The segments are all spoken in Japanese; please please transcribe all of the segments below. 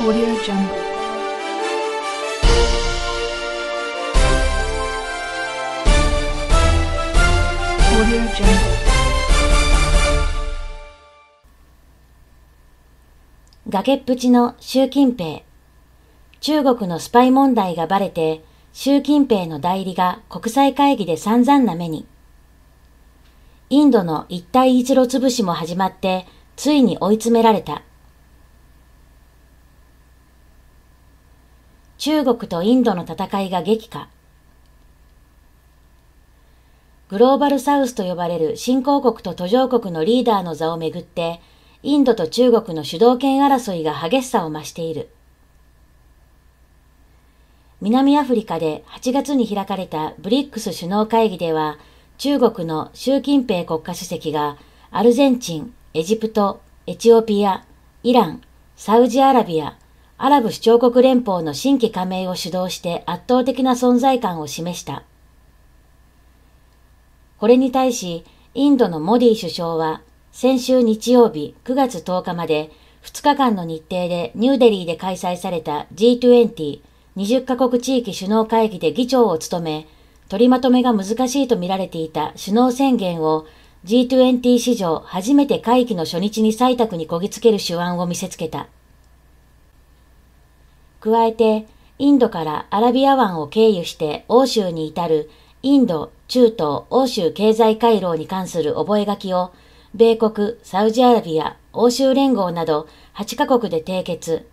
Audio Jungle. Audio Jungle. 崖っぷちの習近平。中国のスパイ問題がバレて、習近平の代理が国際会議で散々な目に。インドの一帯一路潰しも始まって、ついに追い詰められた。中国とインドの戦いが激化。グローバルサウスと呼ばれる新興国と途上国のリーダーの座をめぐって、インドと中国の主導権争いが激しさを増している。南アフリカで8月に開かれたブリックス首脳会議では、中国の習近平国家主席がアルゼンチン、エジプト、エチオピア、イラン、サウジアラビア、アラブ首長国連邦の新規加盟を主導して圧倒的な存在感を示した。これに対し、インドのモディ首相は、先週日曜日9月10日まで2日間の日程でニューデリーで開催された G20、20カ国地域首脳会議で議長を務め、取りまとめが難しいとみられていた首脳宣言を G20 史上初めて会期の初日に採択にこぎつける手腕を見せつけた。加えて、インドからアラビア湾を経由して欧州に至るインド、中東、欧州経済回廊に関する覚書を、米国、サウジアラビア、欧州連合など8カ国で締結。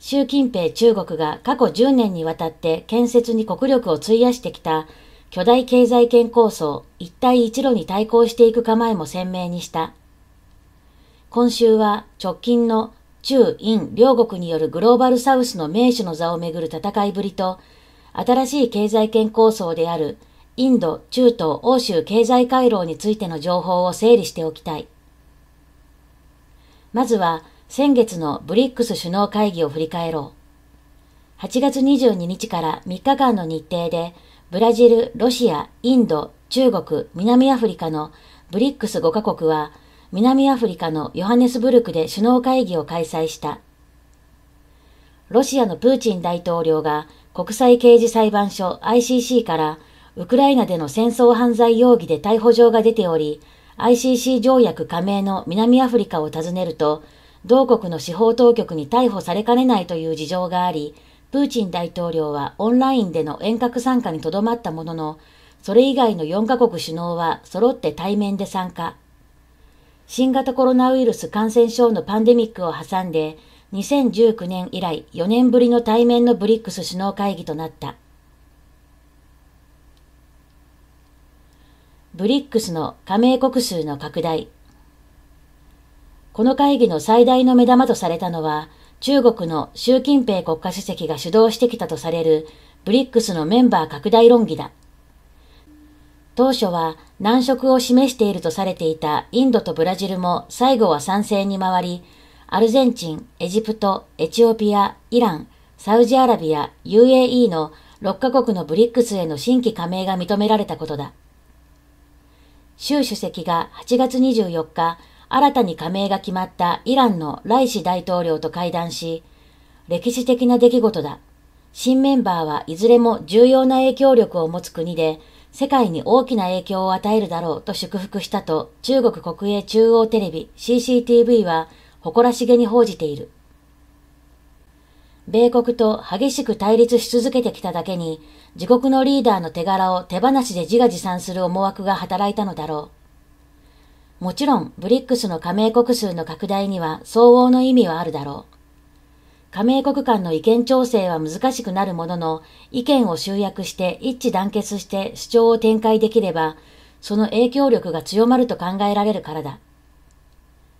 習近平中国が過去10年にわたって建設に国力を費やしてきた巨大経済圏構想一帯一路に対抗していく構えも鮮明にした。今週は直近の中、印両国によるグローバルサウスの名手の座をめぐる戦いぶりと、新しい経済圏構想であるインド、中東、欧州経済回廊についての情報を整理しておきたい。まずは、先月のブリックス首脳会議を振り返ろう。8月22日から3日間の日程で、ブラジル、ロシア、インド、中国、南アフリカのブリックス5カ国は南アフリカのヨハネスブルクで首脳会議を開催した。ロシアのプーチン大統領が国際刑事裁判所 ICC からウクライナでの戦争犯罪容疑で逮捕状が出ており、ICC 条約加盟の南アフリカを訪ねると、同国の司法当局に逮捕されかねないという事情があり、プーチン大統領はオンラインでの遠隔参加にとどまったものの、それ以外の4カ国首脳は揃って対面で参加。新型コロナウイルス感染症のパンデミックを挟んで、2019年以来4年ぶりの対面のブリックス首脳会議となった。ブリックスの加盟国数の拡大。この会議の最大の目玉とされたのは、中国の習近平国家主席が主導してきたとされるブリックスのメンバー拡大論議だ。当初は難色を示しているとされていたインドとブラジルも最後は賛成に回り、アルゼンチン、エジプト、エチオピア、イラン、サウジアラビア、UAE の6カ国のブリックスへの新規加盟が認められたことだ。習主席が8月24日、新たに加盟が決まったイランのライシ大統領と会談し、歴史的な出来事だ。新メンバーはいずれも重要な影響力を持つ国で、世界に大きな影響を与えるだろうと祝福したと中国国営中央テレビ CCTV は誇らしげに報じている。米国と激しく対立し続けてきただけに、自国のリーダーの手柄を手放しで自画自賛する思惑が働いたのだろう。もちろん、ブリックスの加盟国数の拡大には相応の意味はあるだろう。加盟国間の意見調整は難しくなるものの、意見を集約して一致団結して主張を展開できれば、その影響力が強まると考えられるからだ。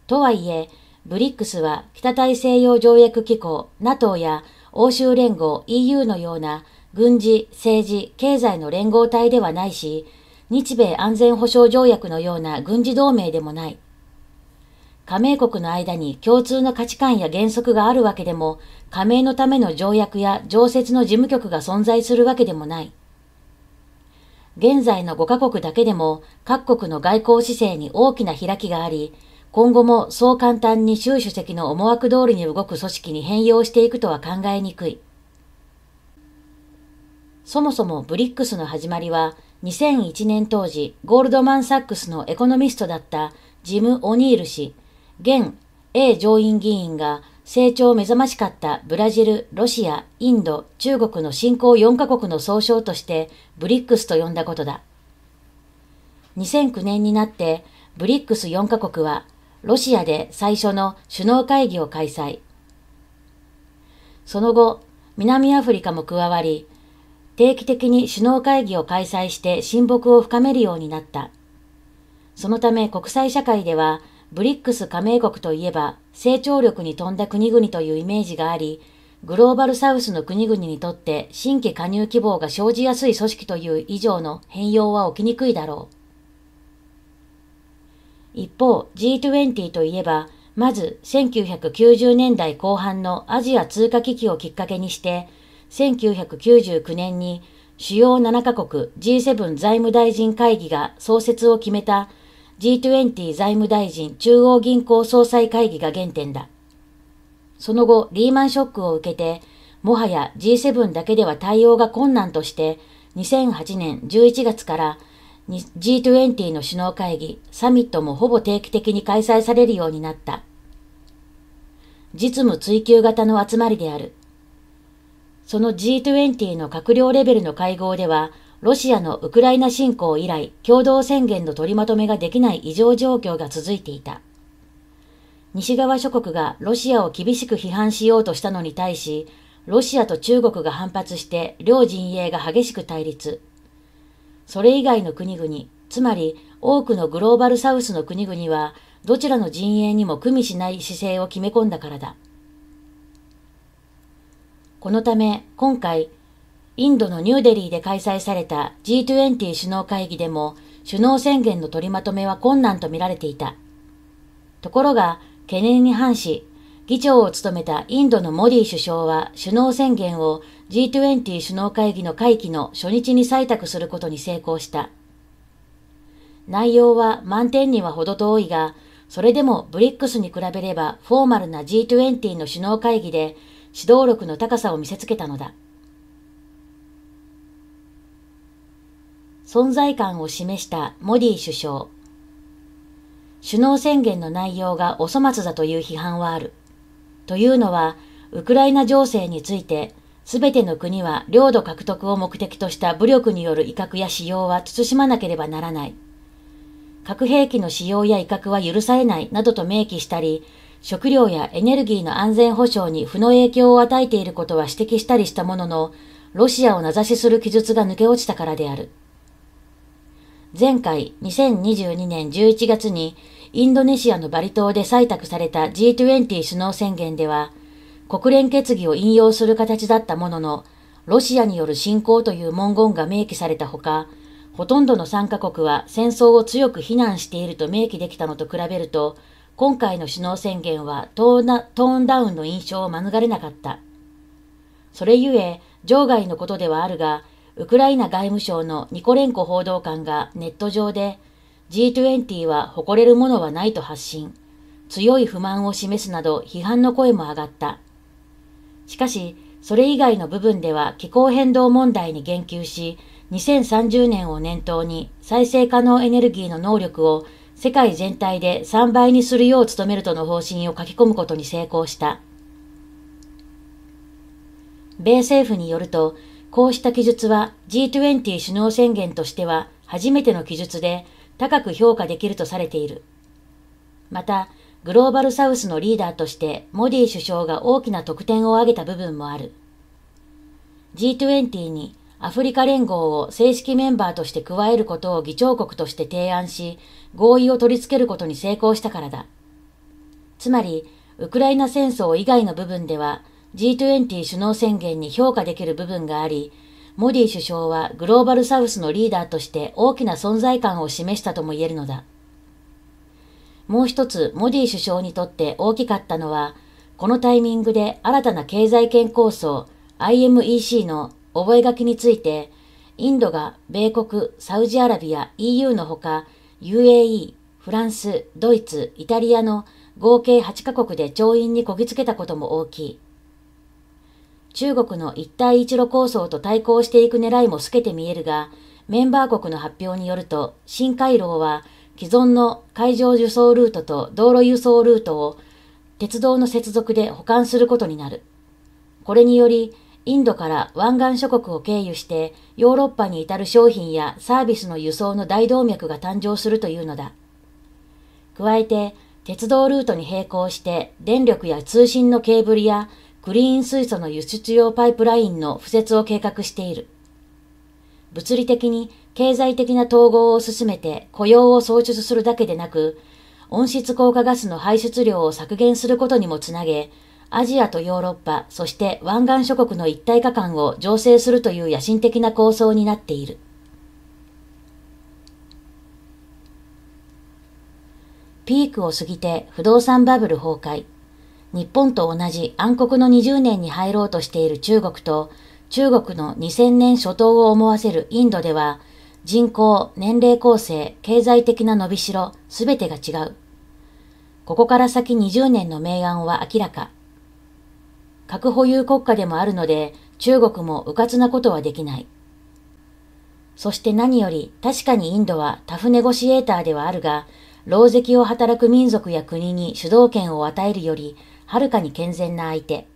とはいえ、ブリックスは北大西洋条約機構 NATO や欧州連合 EU のような軍事、政治、経済の連合体ではないし、日米安全保障条約のような軍事同盟でもない。加盟国の間に共通の価値観や原則があるわけでも、加盟のための条約や常設の事務局が存在するわけでもない。現在の5カ国だけでも各国の外交姿勢に大きな開きがあり、今後もそう簡単に習主席の思惑通りに動く組織に変容していくとは考えにくい。そもそもブリックスの始まりは、2001年当時、ゴールドマン・サックスのエコノミストだったジム・オニール氏、現 A 上院議員が成長目覚ましかったブラジル、ロシア、インド、中国の新興4カ国の総称としてブリックスと呼んだことだ。2009年になってブリックス4カ国はロシアで最初の首脳会議を開催。その後、南アフリカも加わり、定期的に首脳会議を開催して親睦を深めるようになった。そのため国際社会ではブリックス加盟国といえば成長力に富んだ国々というイメージがあり、グローバルサウスの国々にとって新規加入希望が生じやすい組織という以上の変容は起きにくいだろう。一方、G20 といえば、まず1990年代後半のアジア通貨危機をきっかけにして、1999年に主要7カ国 G7 財務大臣会議が創設を決めた G20 財務大臣中央銀行総裁会議が原点だ。その後、リーマンショックを受けて、もはや G7 だけでは対応が困難として、2008年11月から G20 の首脳会議、サミットもほぼ定期的に開催されるようになった。実務追求型の集まりである。その G20 の閣僚レベルの会合では、ロシアのウクライナ侵攻以来、共同宣言の取りまとめができない異常状況が続いていた。西側諸国がロシアを厳しく批判しようとしたのに対し、ロシアと中国が反発して両陣営が激しく対立。それ以外の国々、つまり多くのグローバルサウスの国々は、どちらの陣営にも組みしない姿勢を決め込んだからだ。このため、今回、インドのニューデリーで開催された G20 首脳会議でも首脳宣言の取りまとめは困難とみられていた。ところが、懸念に反し、議長を務めたインドのモディ首相は首脳宣言を G20 首脳会議の会期の初日に採択することに成功した。内容は満点には程遠いが、それでも BRICS に比べればフォーマルな G20 の首脳会議で指導力の高さを見せつけたのだ。存在感を示したモディ首相。首脳宣言の内容がお粗末だという批判はある。というのは、ウクライナ情勢について、すべての国は領土獲得を目的とした武力による威嚇や使用は慎まなければならない。核兵器の使用や威嚇は許されないなどと明記したり、食料やエネルギーの安全保障に負の影響を与えていることは指摘したりしたものの、ロシアを名指しする記述が抜け落ちたからである。前回2022年11月にインドネシアのバリ島で採択された G20 首脳宣言では、国連決議を引用する形だったものの、ロシアによる侵攻という文言が明記されたほか、ほとんどの参加国は戦争を強く非難していると明記できたのと比べると、今回の首脳宣言はトーンダウンの印象を免れなかった。それゆえ、場外のことではあるが、ウクライナ外務省のニコレンコ報道官がネット上で G20 は誇れるものはないと発信、強い不満を示すなど批判の声も上がった。しかし、それ以外の部分では気候変動問題に言及し、2030年を念頭に再生可能エネルギーの能力を世界全体で3倍にするよう努めるとの方針を書き込むことに成功した。米政府によると、こうした記述は G20 首脳宣言としては初めての記述で高く評価できるとされている。また、グローバルサウスのリーダーとしてモディ首相が大きな得点を挙げた部分もある。G20 にアフリカ連合を正式メンバーとして加えることを議長国として提案し、合意を取り付けることに成功したからだ。つまり、ウクライナ戦争以外の部分では、G20 首脳宣言に評価できる部分があり、モディ首相はグローバルサウスのリーダーとして大きな存在感を示したとも言えるのだ。もう一つ、モディ首相にとって大きかったのは、このタイミングで新たな経済圏構想 IMEC の覚書について、インドが米国、サウジアラビア、EU のほか、UAE、フランス、ドイツ、イタリアの合計8カ国で調印にこぎつけたことも大きい。中国の一帯一路構想と対抗していく狙いも透けて見えるが、メンバー国の発表によると、新回廊は既存の海上輸送ルートと道路輸送ルートを鉄道の接続で保管することになる。これにより、インドから湾岸諸国を経由してヨーロッパに至る商品やサービスの輸送の大動脈が誕生するというのだ。加えて、鉄道ルートに並行して電力や通信のケーブルやクリーン水素の輸出用パイプラインの敷設を計画している。物理的に経済的な統合を進めて雇用を創出するだけでなく、温室効果ガスの排出量を削減することにもつなげ、アジアとヨーロッパ、そして湾岸諸国の一体化感を醸成するという野心的な構想になっている。ピークを過ぎて不動産バブル崩壊。日本と同じ暗黒の20年に入ろうとしている中国と、中国の2000年初頭を思わせるインドでは、人口、年齢構成、経済的な伸びしろ、すべてが違う。ここから先20年の明暗は明らか。核保有国家でもあるので、中国も迂闊なことはできない。そして何より、確かにインドはタフネゴシエーターではあるが、狼藉を働く民族や国に主導権を与えるより、はるかに健全な相手、